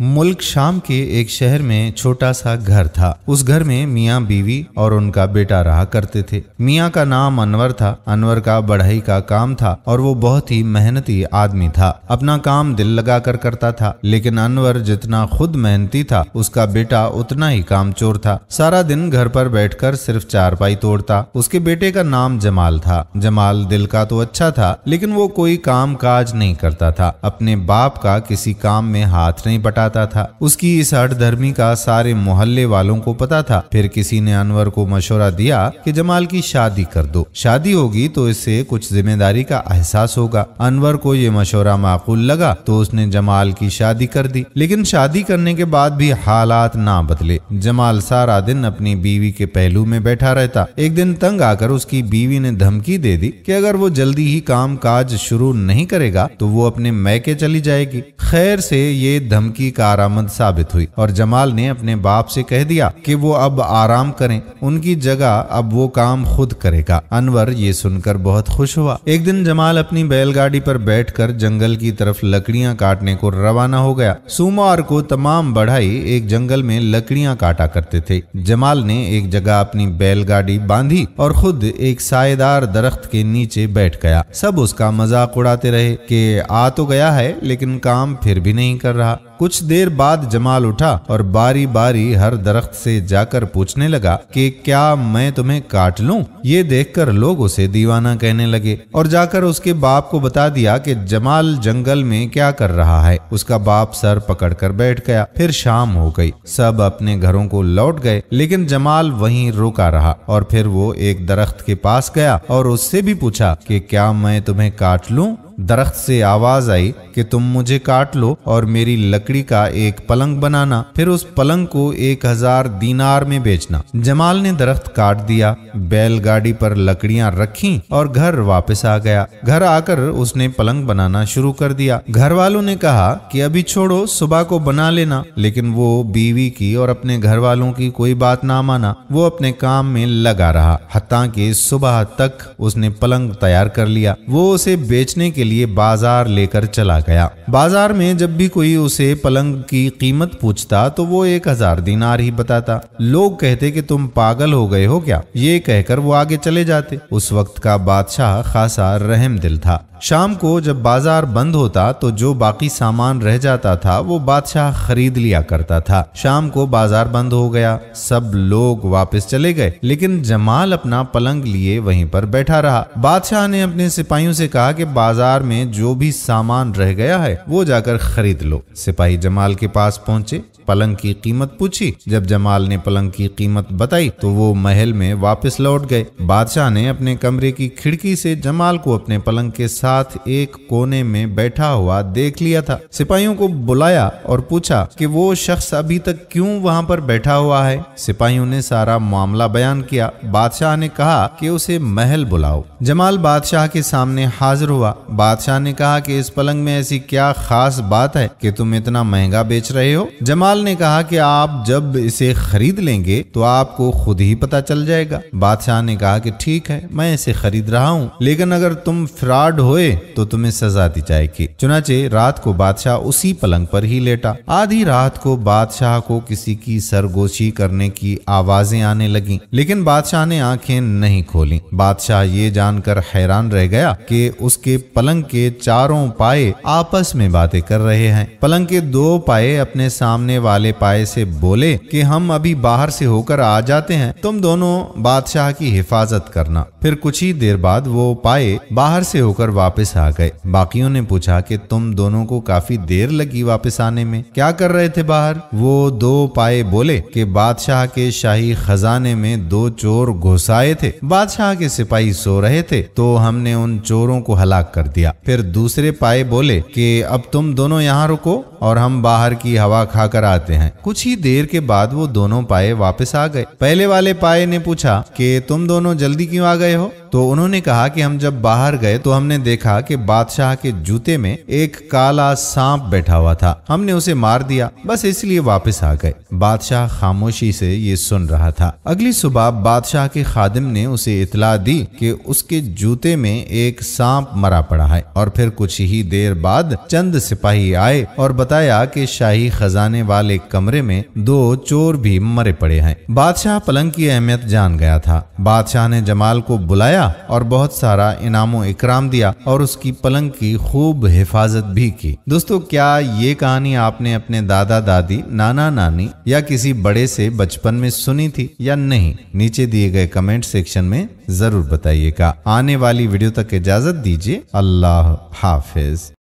मुल्क शाम के एक शहर में छोटा सा घर था उस घर में मियाँ बीवी और उनका बेटा रहा करते थे मियाँ का नाम अनवर था अनवर का बढ़ई का काम था और वो बहुत ही मेहनती आदमी था अपना काम दिल कर करता था लेकिन अनवर जितना खुद मेहनती था उसका बेटा उतना ही काम चोर था सारा दिन घर पर कर सिर्फ चारपाई तोड़ता उसके बेटे का नाम जमाल था जमाल दिल का तो अच्छा था लेकिन वो कोई काम काज नहीं करता था अपने बाप का किसी काम में हाथ नहीं बटा कराता था उसकी इस धर्मी का सारे मोहल्ले वालों को पता था फिर किसी ने अनवर को मशवरा दिया कि जमाल की शादी कर दो शादी होगी तो इससे कुछ जिम्मेदारी का एहसास होगा अनवर को ये मशवरा माकूल लगा तो उसने जमाल की शादी कर दी लेकिन शादी करने के बाद भी हालात ना बदले जमाल सारा दिन अपनी बीवी के पहलू में बैठा रहता एक दिन तंग आकर उसकी बीवी ने धमकी दे दी कि अगर वो जल्दी ही काम काज शुरू नहीं करेगा तो वो अपने मैके चली जाएगी खैर से ये धमकी कारआमद साबित हुई और जमाल ने अपने बाप से कह दिया कि वो अब आराम करें उनकी जगह अब वो काम खुद करेगा अनवर ये सुनकर बहुत खुश हुआ एक दिन जमाल अपनी बैलगाड़ी पर बैठकर जंगल की तरफ लकड़ियां काटने को रवाना हो गया सोमवार को तमाम बढ़ाई एक जंगल में लकड़ियां काटा करते थे जमाल ने एक जगह अपनी बैलगाड़ी बांधी और खुद एक सायेदार दरख्त के नीचे बैठ गया सब उसका मजाक उड़ाते रहे कि आ तो गया है लेकिन काम फिर भी नहीं कर रहा कुछ देर बाद जमाल उठा और बारी बारी हर दरख्त से जाकर पूछने लगा कि क्या मैं तुम्हें काट लूं? ये देखकर लोग उसे दीवाना कहने लगे और जाकर उसके बाप को बता दिया कि जमाल जंगल में क्या कर रहा है उसका बाप सर पकड़कर बैठ गया फिर शाम हो गई सब अपने घरों को लौट गए लेकिन जमाल वहीं रोका रहा और फिर वो एक दरख्त के पास गया और उससे भी पूछा कि क्या मैं तुम्हें काट लूं? दरख्त से आवाज आई कि तुम मुझे काट लो और मेरी लकड़ी का एक पलंग बनाना फिर उस पलंग को एक हजार दीनार में बेचना जमाल ने दरख्त काट दिया बैलगाड़ी पर लकड़ियां रखी और घर वापस आ गया घर आकर उसने पलंग बनाना शुरू कर दिया घर वालों ने कहा कि अभी छोड़ो सुबह को बना लेना लेकिन वो बीवी की और अपने घर वालों की कोई बात ना माना वो अपने काम में लगा रहा हत्या के सुबह तक उसने पलंग तैयार कर लिया वो उसे बेचने के लिए बाजार लेकर चला गया बाजार में जब भी कोई उसे पलंग की कीमत पूछता तो वो एक हजार दिनार ही बताता लोग कहते कि तुम पागल हो गए हो क्या ये कहकर वो आगे चले जाते उस वक्त का बादशाह खासा रहम दिल था शाम को जब बाजार बंद होता तो जो बाकी सामान रह जाता था वो बादशाह खरीद लिया करता था शाम को बाजार बंद हो गया सब लोग वापस चले गए लेकिन जमाल अपना पलंग लिए वहीं पर बैठा रहा बादशाह ने अपने सिपाहियों से कहा कि बाजार भंडार में जो भी सामान रह गया है वो जाकर खरीद लो सिपाही जमाल के पास पहुँचे पलंग की कीमत पूछी जब जमाल ने पलंग की कीमत बताई तो वो महल में वापस लौट गए बादशाह ने अपने कमरे की खिड़की से जमाल को अपने पलंग के साथ एक कोने में बैठा हुआ देख लिया था सिपाहियों को बुलाया और पूछा कि वो शख्स अभी तक क्यों वहाँ पर बैठा हुआ है सिपाहियों ने सारा मामला बयान किया बादशाह ने कहा कि उसे महल बुलाओ जमाल बादशाह के सामने हाजिर हुआ बादशाह ने कहा कि इस पलंग में ऐसी क्या खास बात है कि तुम इतना महंगा बेच रहे हो जमाल ने कहा कि आप जब इसे खरीद लेंगे तो आपको खुद ही पता चल जाएगा बादशाह ने कहा कि ठीक है मैं इसे खरीद रहा हूँ लेकिन अगर तुम फ्रॉड होए तो तुम्हें सजा दी जाएगी चुनाचे रात को बादशाह उसी पलंग पर ही लेटा आधी रात को बादशाह को किसी की सरगोशी करने की आवाजें आने लगी लेकिन बादशाह ने आंखें नहीं खोली बादशाह ये जानकर हैरान रह गया कि उसके पलंग पलंग के चारों पाए आपस में बातें कर रहे हैं पलंग के दो पाए अपने सामने वाले पाए से बोले कि हम अभी बाहर से होकर आ जाते हैं तुम दोनों बादशाह की हिफाजत करना फिर कुछ ही देर बाद वो पाए बाहर से होकर वापस आ गए बाकियों ने पूछा कि तुम दोनों को काफी देर लगी वापस आने में क्या कर रहे थे बाहर वो दो पाए बोले कि बादशाह के शाही खजाने में दो चोर घुसाए थे बादशाह के सिपाही सो रहे थे तो हमने उन चोरों को हलाक कर दिया दिया फिर दूसरे पाए बोले कि अब तुम दोनों यहाँ रुको और हम बाहर की हवा खाकर आते हैं कुछ ही देर के बाद वो दोनों पाए वापस आ गए पहले वाले पाए ने पूछा कि तुम दोनों जल्दी क्यों आ गए हो तो उन्होंने कहा कि हम जब बाहर गए तो हमने देखा कि बादशाह के जूते में एक काला सांप बैठा हुआ था हमने उसे मार दिया बस इसलिए वापस आ गए बादशाह खामोशी से ये सुन रहा था अगली सुबह बादशाह के खादिम ने उसे इतला दी कि उसके जूते में एक सांप मरा पड़ा है और फिर कुछ ही देर बाद चंद सिपाही आए और बताया कि शाही खजाने वाले कमरे में दो चोर भी मरे पड़े हैं बादशाह पलंग की अहमियत जान गया था बादशाह ने जमाल को बुलाया खिलाया और बहुत सारा इनामो इकराम दिया और उसकी पलंग की खूब हिफाजत भी की दोस्तों क्या ये कहानी आपने अपने दादा दादी नाना नानी या किसी बड़े से बचपन में सुनी थी या नहीं नीचे दिए गए कमेंट सेक्शन में जरूर बताइएगा आने वाली वीडियो तक इजाजत दीजिए अल्लाह हाफिज